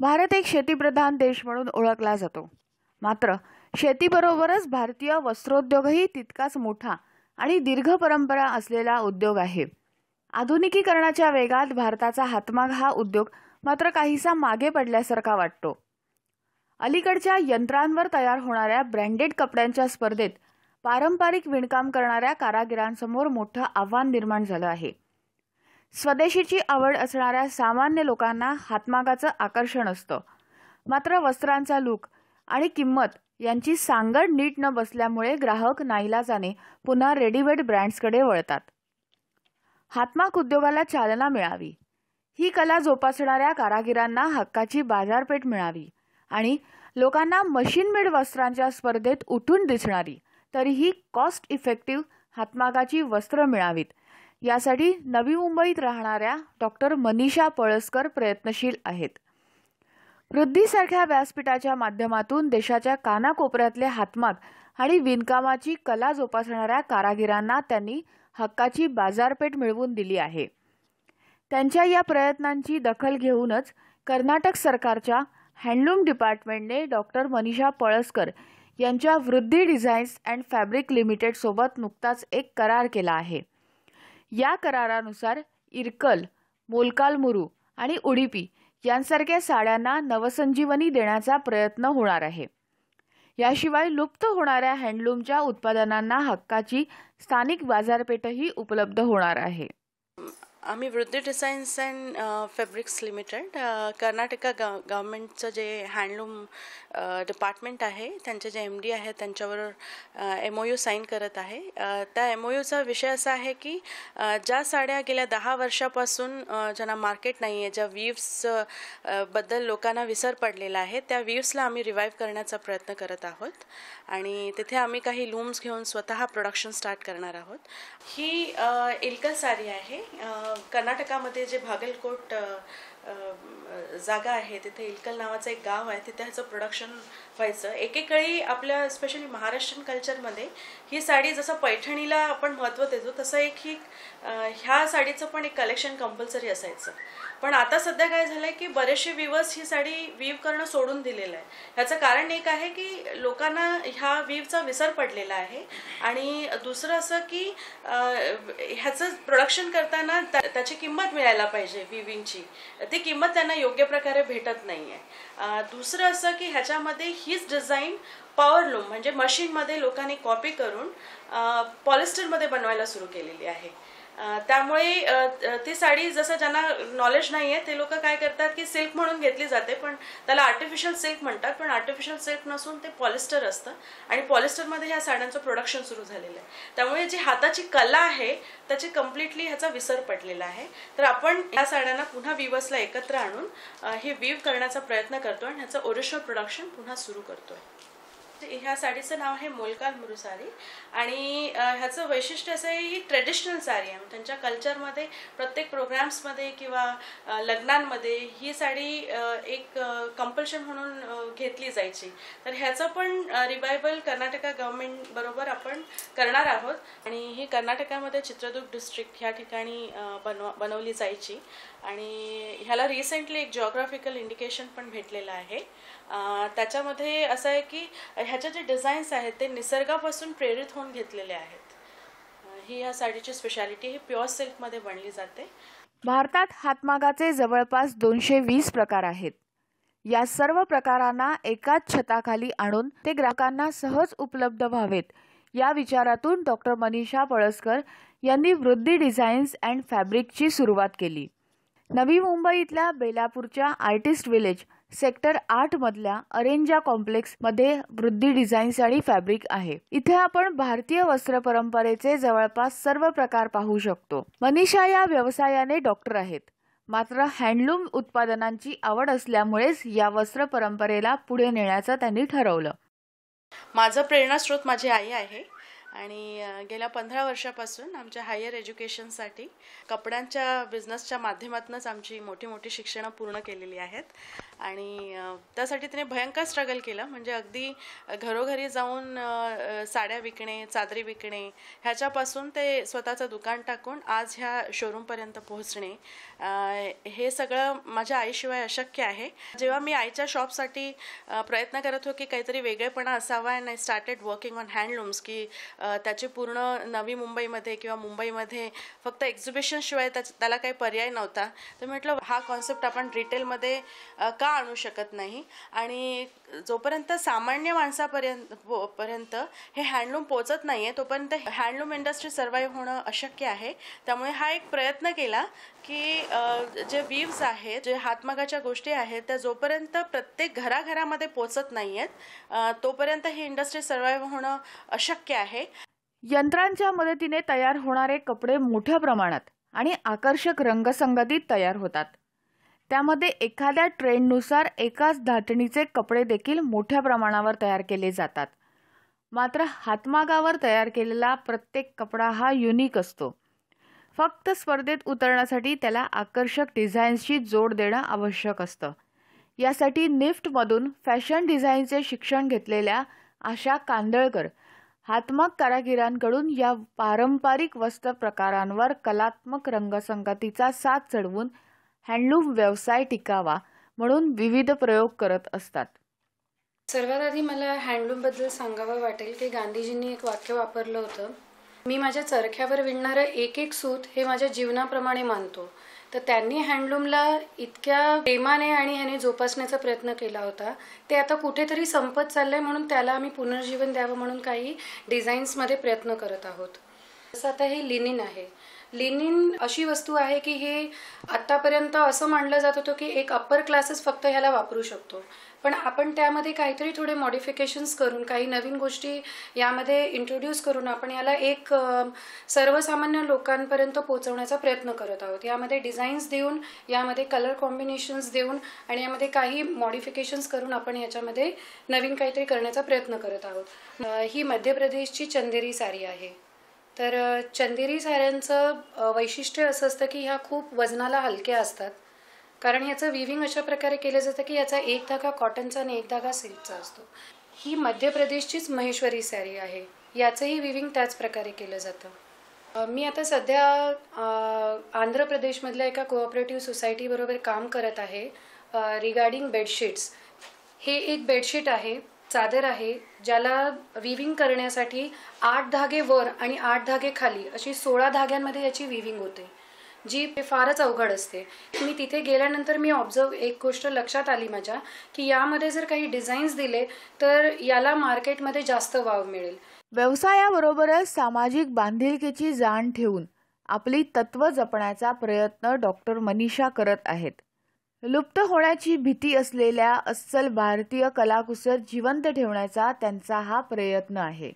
भारत एक शेतीप्रधान देश म्हणून ओळखला जातो मात्र शेतीबरोबरच भारतीय वस्त्रोद्योगही तितकाच मोठा आणि दीर्घ परंपरा असलेला उद्योग आहे आधुनिकीकरणाच्या वेगात भारताचा हातमाग हा उद्योग मात्र काहीसा मागे पडल्यासारखा वाटतो अलीकडच्या यंत्रांवर तयार होणाऱ्या ब्रँडेड कपड्यांच्या स्पर्धेत पारंपरिक विणकाम करणाऱ्या कारागिरांसमोर मोठं आव्हान निर्माण झालं आहे स्वदेशीची आवड असणाऱ्या सामान्य लोकांना हातमागाचं आकर्षण असतं मात्र वस्त्रांचा लूक आणि किंमत यांची सांगड नीट न बसल्यामुळे ग्राहक नाईलाजाने पुन्हा रेडीमेड ब्रँड्सकडे वळतात हातमाग उद्योगाला चालना मिळावी ही कला जोपासणाऱ्या कारागिरांना हक्काची बाजारपेठ मिळावी आणि लोकांना मशीन मेड वस्त्रांच्या स्पर्धेत उठून दिसणारी तरीही कॉस्ट इफेक्टिव्ह हातमागाची वस्त्र मिळावीत यासाठी नवी मुंबईत राहणाऱ्या डॉक्टर मनीषा पळसकर प्रयत्नशील आहेत वृद्धीसारख्या व्यासपीठाच्या माध्यमातून देशाच्या कानाकोपऱ्यातले हातमाग आणि विणकामाची कला जोपासणाऱ्या कारागिरांना त्यांनी हक्काची बाजारपेठ मिळवून दिली आहे त्यांच्या या प्रयत्नांची दखल घेऊनच कर्नाटक सरकारच्या हँडलूम डिपार्टमेंटने डॉक्टर मनीषा पळसकर यांच्या वृद्धी डिझाईन्स अँड फॅब्रिक लिमिटेडसोबत नुकताच एक करार केला आहे या करारानुसार इरकल मोलकालमुरू आणि उडीपी यांसारख्या साड्यांना नवसंजीवनी देण्याचा प्रयत्न होणार आहे याशिवाय लुप्त होणाऱ्या हँडलूमच्या उत्पादनांना हक्काची स्थानिक बाजारपेठही उपलब्ध होणार आहे आम्ही Vruddhi designs and fabrics limited Karnataka ग गव्हर्मेंटचं जे हँडलूम डिपार्टमेंट आहे त्यांचे जे एम डी आहे त्यांच्यावर एम ओ यू साईन करत आहे त्या एम ओ यूचा विषय असा आहे की ज्या साड्या गेल्या दहा वर्षापासून ज्यांना मार्केट नाही आहे ज्या वीव्स बद्दल लोकांना विसर पडलेला आहे त्या वीव्सला आम्ही रिवाईव्ह करण्याचा प्रयत्न करत आहोत आणि तिथे आम्ही काही लूम्स घेऊन स्वतः प्रोडक्शन स्टार्ट करणार आहोत ही इलका साडी आहे कर्नाटकामध्ये जे भागलकोट जागा आहे तिथे इलकल नावाचं एक गाव आहे तिथे ह्याचं प्रोडक्शन व्हायचं एकेकाळी आपल्या स्पेशली महाराष्ट्रीयन कल्चरमध्ये ही साडी जसं पैठणीला आपण महत्त्व देतो तसं एक ही ह्या साडीचं पण एक कलेक्शन कंपल्सरी असायचं पण आता सध्या काय झालं की बरेचसे विवस ही साडी वीव करणं सोडून दिलेलं आहे ह्याचं कारण एक आहे की लोकांना ह्या वीवचा विसर पडलेला आहे आणि दुसरं असं की ह्याचं प्रोडक्शन करताना त्याची किंमत मिळायला पाहिजे विविंगची ती किंमत त्यांना योग्य प्रकारे भेटत नाही आहे दुसरं असं की ह्याच्यामध्ये हीच डिझाईन पॉवरलूम म्हणजे मशीनमध्ये लोकांनी कॉपी करून पॉलिस्टरमध्ये बनवायला सुरू केलेली आहे त्यामुळे ती साडी जसं ज्यांना नॉलेज नाही आहे ते लोक काय करतात की सिल्क म्हणून घेतली जाते पण त्याला आर्टिफिशियल सिल्क म्हणतात पण आर्टिफिशियल सिल्क नसून ते पॉलिस्टर असतं आणि पॉलिस्टरमध्ये ह्या साड्यांचं प्रोडक्शन सुरू झालेलं आहे त्यामुळे जी हाताची कला आहे त्याची कम्प्लिटली ह्याचा विसर पडलेला आहे तर आपण या साड्यांना पुन्हा विवसला एकत्र आणून हे वीव करण्याचा प्रयत्न करतो आणि ह्याचं ओरिजिनल प्रोडक्शन पुन्हा सुरू करतोय ह्या साडीचं नाव आहे मोलकाल मुरू साडी आणि ह्याचं वैशिष्ट्य असं आहे ही ट्रेडिशनल साडी आहे त्यांच्या कल्चरमध्ये प्रत्येक प्रोग्राम्समध्ये किंवा लग्नांमध्ये ही साडी एक कंपल्शन म्हणून घेतली जायची तर ह्याचं पण रिवायवल कर्नाटका गव्हर्मेंट बरोबर आपण करणार आहोत आणि ही कर्नाटकामध्ये चित्रदुर्ग डिस्ट्रिक्ट ह्या ठिकाणी बनवली जायची आणि ह्याला रिसेंटली एक जॉग्राफिकल इंडिकेशन पण भेटलेलं आहे त्याच्यामध्ये असं आहे की ह्याच्या जे डिझाईन्स आहेत ते निसर्गापासून प्रेरित होऊन घेतलेले आहेत ही ह्या साडीची स्पेशालिटी ही प्युअर सिल्कमध्ये बनली जाते भारतात हातमागाचे जवळपास दोनशे वीस प्रकार आहेत या सर्व प्रकारांना एकाच छताखाली आणून ते ग्राहकांना सहज उपलब्ध व्हावेत या विचारातून डॉक्टर मनीषा पळसकर यांनी वृद्धी डिझाईन्स अँड फॅब्रिकची सुरुवात केली नवी मुंबईतल्या बेलापूरच्या आर्टिस्ट विलेज सेक्टर आठ मधल्या अरेंजा कॉम्प्लेक्स मध्ये वृद्धी डिझाईन आणि फॅब्रिक आहे इथे आपण भारतीय वस्त्र परंपरेचे जवळपास सर्व प्रकार पाहू शकतो मनीषा या व्यवसायाने डॉक्टर आहेत मात्र हँडलूम उत्पादनांची आवड असल्यामुळेच या वस्त्र परंपरेला पुढे नेण्याचं त्यांनी ठरवलं माझं प्रेरणास्रोत माझी आई आहे आणि गेल्या पंधरा वर्षापासून आमच्या हायर एज्युकेशनसाठी कपड्यांच्या बिझनेसच्या माध्यमातूनच आमची मोठी मोठी शिक्षणं पूर्ण केलेली आहेत आणि त्यासाठी तिने भयंकर स्ट्रगल केलं म्हणजे अगदी घरोघरी जाऊन साड्या विकणे चादरी विकणे ह्याच्यापासून ते स्वतःचं दुकान टाकून आज ह्या शोरूमपर्यंत पोहोचणे हे सगळं माझ्या आईशिवाय अशक्य आहे जेव्हा मी आईच्या शॉपसाठी प्रयत्न करत हो की काहीतरी वेगळेपणा असावा and I started working on handlooms की त्याचे पूर्ण नवी मुंबईमध्ये किंवा मुंबईमध्ये फक्त एक्झिबिशनशिवाय त्या त्याला काही पर्याय नव्हता तर म्हटलं हा कॉन्सेप्ट आपण रिटेलमध्ये का आणू शकत नाही आणि जोपर्यंत सामान्य माणसापर्यंत पर्यंत हे हँडलूम पोचत नाही आहे तोपर्यंत हँडलूम इंडस्ट्री सर्वाईव्ह होणं अशक्य आहे त्यामुळे हा एक प्रयत्न केला की जे वीव्स आहेत जे हातमागाच्या गोष्टी आहेत त्या जोपर्यंत प्रत्येक घराघरामध्ये पोचत नाही आहेत तोपर्यंत ही इंडस्ट्री सर्वाईव्ह होणं अशक्य आहे यंत्रांच्या मदतीने तयार होणारे कपडे मोठ्या प्रमाणात आणि आकर्षक रंगसंगतीत तयार होतात त्यामध्ये एखाद्या ट्रेंडनुसार एकाच धाटणीचे कपडे देखील मोठ्या प्रमाणावर तयार केले जातात मात्र हातमागावर तयार केलेला प्रत्येक कपडा हा युनिक असतो फक्त स्पर्धेत उतरण्यासाठी त्याला आकर्षक डिझाईन्सची जोड देणं आवश्यक असतं यासाठी निफ्टमधून फॅशन डिझाईनचे शिक्षण घेतलेल्या आशा कांदळकर हातमाग कारागिरांकडून या पारंपरिक वस्त्र प्रकारांवर कलात्मक रंगसंगतीचा साथ चढवून हँडलूम व्यवसाय टिकावा म्हणून विविध प्रयोग करत असतात सर्वात आधी मला बद्दल सांगावं वाटेल की गांधीजींनी एक वाक्य वापरलं होतं मी माझ्या चरख्यावर विणणारं एक एक सूत हे माझ्या जीवनाप्रमाणे मानतो तर त्यांनी हँडलूमला इतक्या प्रेमाने आणि ह्याने जोपासण्याचा प्रयत्न केला होता ते आता कुठेतरी संपत चाललंय म्हणून त्याला आम्ही पुनर्जीवन द्यावं म्हणून काही डिझाईन्समध्ये प्रयत्न करत आहोत जसं आता हे लिनिन आहे लिनिन अशी वस्तू आहे की हे आत्तापर्यंत असं मानलं जात होतं की एक अप्पर क्लासेस फक्त ह्याला वापरू शकतो पण आपण त्यामध्ये काहीतरी थोडे मॉडिफिकेशन्स करून काही नवीन गोष्टी यामध्ये इंट्रोड्यूस करून आपण याला एक सर्वसामान्य लोकांपर्यंत पोहोचवण्याचा प्रयत्न करत आहोत यामध्ये डिझाईन्स देऊन यामध्ये कलर कॉम्बिनेशन्स देऊन आणि यामध्ये काही मॉडिफिकेशन्स करून आपण याच्यामध्ये नवीन काहीतरी करण्याचा प्रयत्न करत आहोत ही मध्य प्रदेशची चंदेरी साडी आहे तर चंदेरी साऱ्यांचं वैशिष्ट्य असं असतं की ह्या खूप वजनाला हलक्या असतात कारण ह्याचं विविंग अशा प्रकारे केलं जातं की याचा एक धागा कॉटनचा आणि एक धागा सिल्कचा असतो ही मध्य प्रदेशचीच महेश्वरी सॅरी आहे याचंही विविंग त्याच प्रकारे केलं जातं मी आता सध्या आंध्र प्रदेशमधल्या एका कोऑपरेटिव्ह सोसायटीबरोबर काम करत आहे रिगार्डिंग बेडशीट्स हे एक बेडशीट आहे चादर आहे ज्याला विविंग करण्यासाठी आठ धागे वर आणि आठ धागे खाली अशी सोळा धाग्यांमध्ये याची विविंग होते जी फारच अवघड असते मी तिथे गेल्यानंतर मी ऑब्झर्व एक गोष्ट लक्षात आली माझ्या की यामध्ये जर काही डिझाईन्स दिले तर याला मार्केटमध्ये जास्त वाव मिळेल व्यवसायाबरोबरच सामाजिक बांधिलकीची जाण ठेवून आपली तत्व जपण्याचा प्रयत्न डॉक्टर मनीषा करत आहेत लुप्त होण्याची भीती असलेल्या अस्सल भारतीय कलाकुसर जिवंत ठेवण्याचा त्यांचा हा प्रयत्न आहे